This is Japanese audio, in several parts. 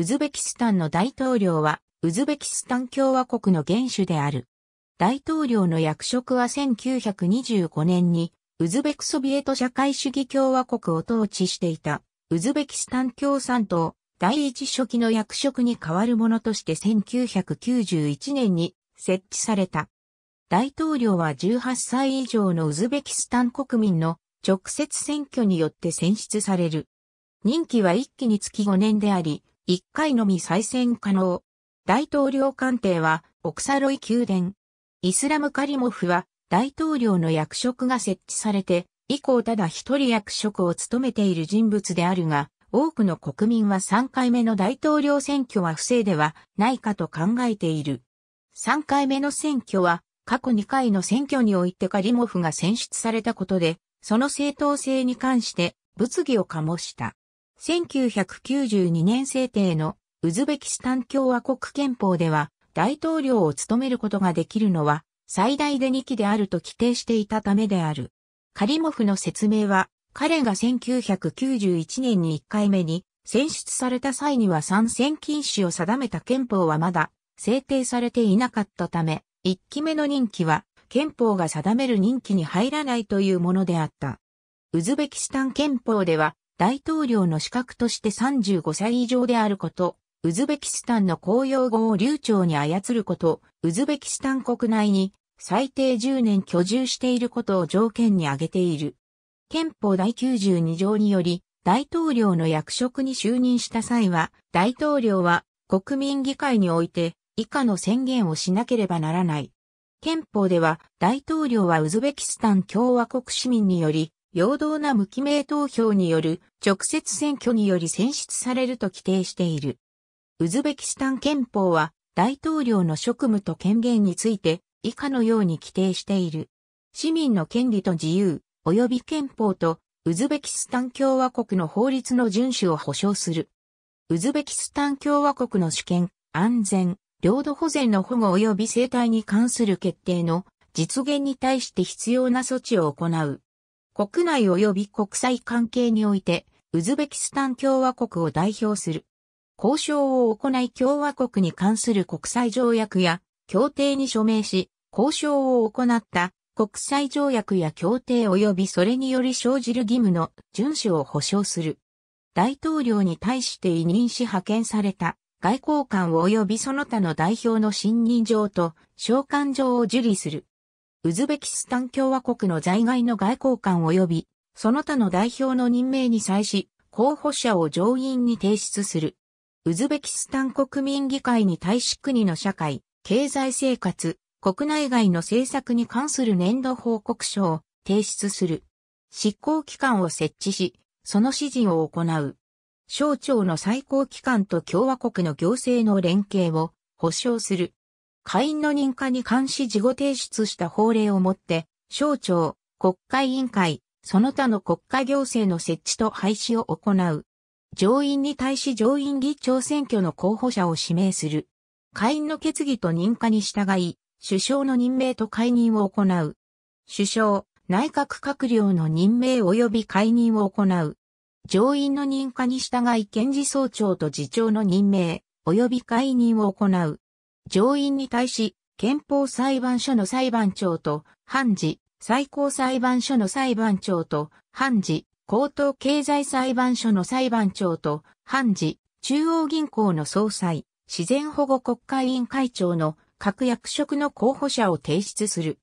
ウズベキスタンの大統領は、ウズベキスタン共和国の元首である。大統領の役職は1925年に、ウズベクソビエト社会主義共和国を統治していた、ウズベキスタン共産党、第一初期の役職に代わるものとして1991年に設置された。大統領は18歳以上のウズベキスタン国民の直接選挙によって選出される。任期は一期につき5年であり、1回のみ再選可能。大統領官邸は、オクサロイ宮殿。イスラムカリモフは、大統領の役職が設置されて、以降ただ一人役職を務めている人物であるが、多くの国民は3回目の大統領選挙は不正ではないかと考えている。3回目の選挙は、過去2回の選挙においてカリモフが選出されたことで、その正当性に関して物議を醸した。1992年制定のウズベキスタン共和国憲法では大統領を務めることができるのは最大で2期であると規定していたためである。カリモフの説明は彼が1991年に1回目に選出された際には参戦禁止を定めた憲法はまだ制定されていなかったため、1期目の任期は憲法が定める任期に入らないというものであった。ウズベキスタン憲法では大統領の資格として35歳以上であること、ウズベキスタンの公用語を流暢に操ること、ウズベキスタン国内に最低10年居住していることを条件に挙げている。憲法第92条により、大統領の役職に就任した際は、大統領は国民議会において以下の宣言をしなければならない。憲法では、大統領はウズベキスタン共和国市民により、平等な無記名投票による直接選挙により選出されると規定している。ウズベキスタン憲法は大統領の職務と権限について以下のように規定している。市民の権利と自由、及び憲法とウズベキスタン共和国の法律の遵守を保障する。ウズベキスタン共和国の主権、安全、領土保全の保護及び生態に関する決定の実現に対して必要な措置を行う。国内及び国際関係において、ウズベキスタン共和国を代表する。交渉を行い共和国に関する国際条約や協定に署名し、交渉を行った国際条約や協定及びそれにより生じる義務の遵守を保障する。大統領に対して委任し派遣された外交官及びその他の代表の信任状と召喚状を受理する。ウズベキスタン共和国の在外の外交官及び、その他の代表の任命に際し、候補者を上院に提出する。ウズベキスタン国民議会に対し国の社会、経済生活、国内外の政策に関する年度報告書を提出する。執行機関を設置し、その指示を行う。省庁の最高機関と共和国の行政の連携を保障する。会員の認可に関し事後提出した法令をもって、省庁、国会委員会、その他の国家行政の設置と廃止を行う。上院に対し上院議長選挙の候補者を指名する。下院の決議と認可に従い、首相の任命と解任を行う。首相、内閣閣僚の任命及び解任を行う。上院の認可に従い検事総長と次長の任命及び解任を行う。上院に対し、憲法裁判所の裁判長と、判事、最高裁判所の裁判長と、判事、高等経済裁判所の裁判長と、判事、中央銀行の総裁、自然保護国会委員会長の各役職の候補者を提出する。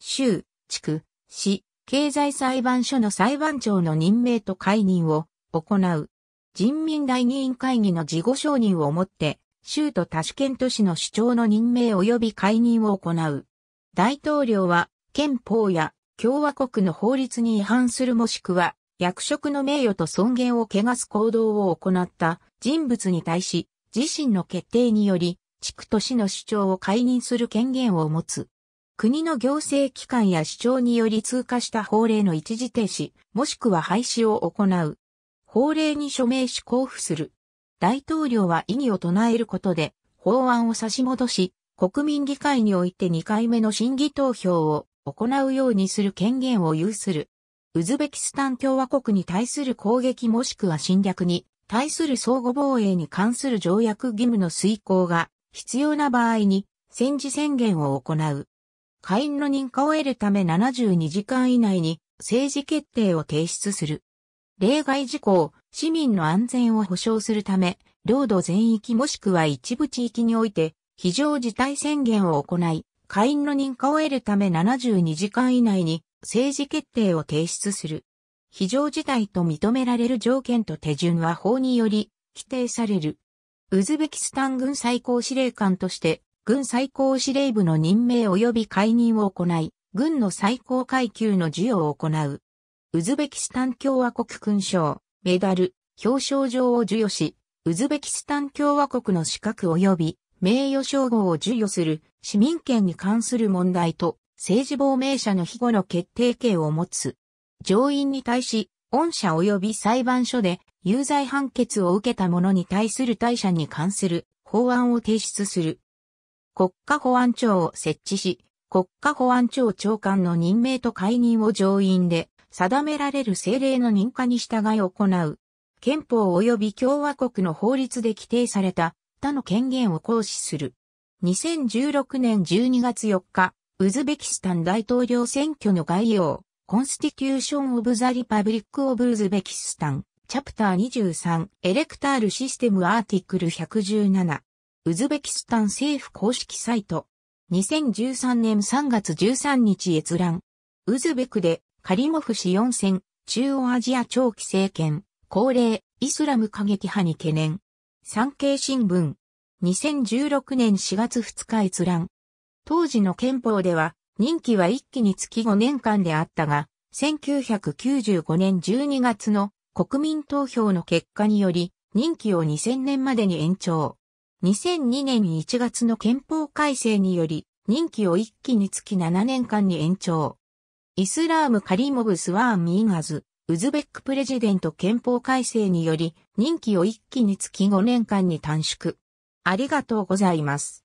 州、地区、市、経済裁判所の裁判長の任命と解任を行う。人民代議員会議の事後承認をもって、州都タシュケント市の市長の任命及び解任を行う。大統領は憲法や共和国の法律に違反するもしくは役職の名誉と尊厳を汚す行動を行った人物に対し自身の決定により地区都市の市長を解任する権限を持つ。国の行政機関や市長により通過した法令の一時停止もしくは廃止を行う。法令に署名し交付する。大統領は異議を唱えることで、法案を差し戻し、国民議会において2回目の審議投票を行うようにする権限を有する。ウズベキスタン共和国に対する攻撃もしくは侵略に対する相互防衛に関する条約義務の遂行が必要な場合に戦時宣言を行う。会員の認可を得るため72時間以内に政治決定を提出する。例外事項、市民の安全を保障するため、領土全域もしくは一部地域において、非常事態宣言を行い、会員の認可を得るため72時間以内に政治決定を提出する。非常事態と認められる条件と手順は法により規定される。ウズベキスタン軍最高司令官として、軍最高司令部の任命及び解任を行い、軍の最高階級の授与を行う。ウズベキスタン共和国勲章、メダル、表彰状を授与し、ウズベキスタン共和国の資格及び名誉称号を授与する市民権に関する問題と政治亡命者の日頃決定権を持つ。上院に対し、御社及び裁判所で有罪判決を受けた者に対する大社に関する法案を提出する。国家保安庁を設置し、国家保安庁長官の任命と解任を上院で定められる政令の認可に従い行う。憲法及び共和国の法律で規定された他の権限を行使する。2016年12月4日、ウズベキスタン大統領選挙の概要、コンスティテューション・オブ・ザ・リパブリック・オブ・ウズベキスタン、チャプター23、エレクタール・システム・アーティクル117、ウズベキスタン政府公式サイト、2013年3月13日閲覧、ウズベクでカリモフ氏4選、中央アジア長期政権、高齢、イスラム過激派に懸念。産経新聞、2016年4月2日閲覧。当時の憲法では、任期は一期につき5年間であったが、1995年12月の国民投票の結果により、任期を2000年までに延長。2002年1月の憲法改正により、任期を一期につき7年間に延長。イスラーム・カリモブ・スワーン・ミーガズ、ウズベックプレジデント憲法改正により、任期を一気につき5年間に短縮。ありがとうございます。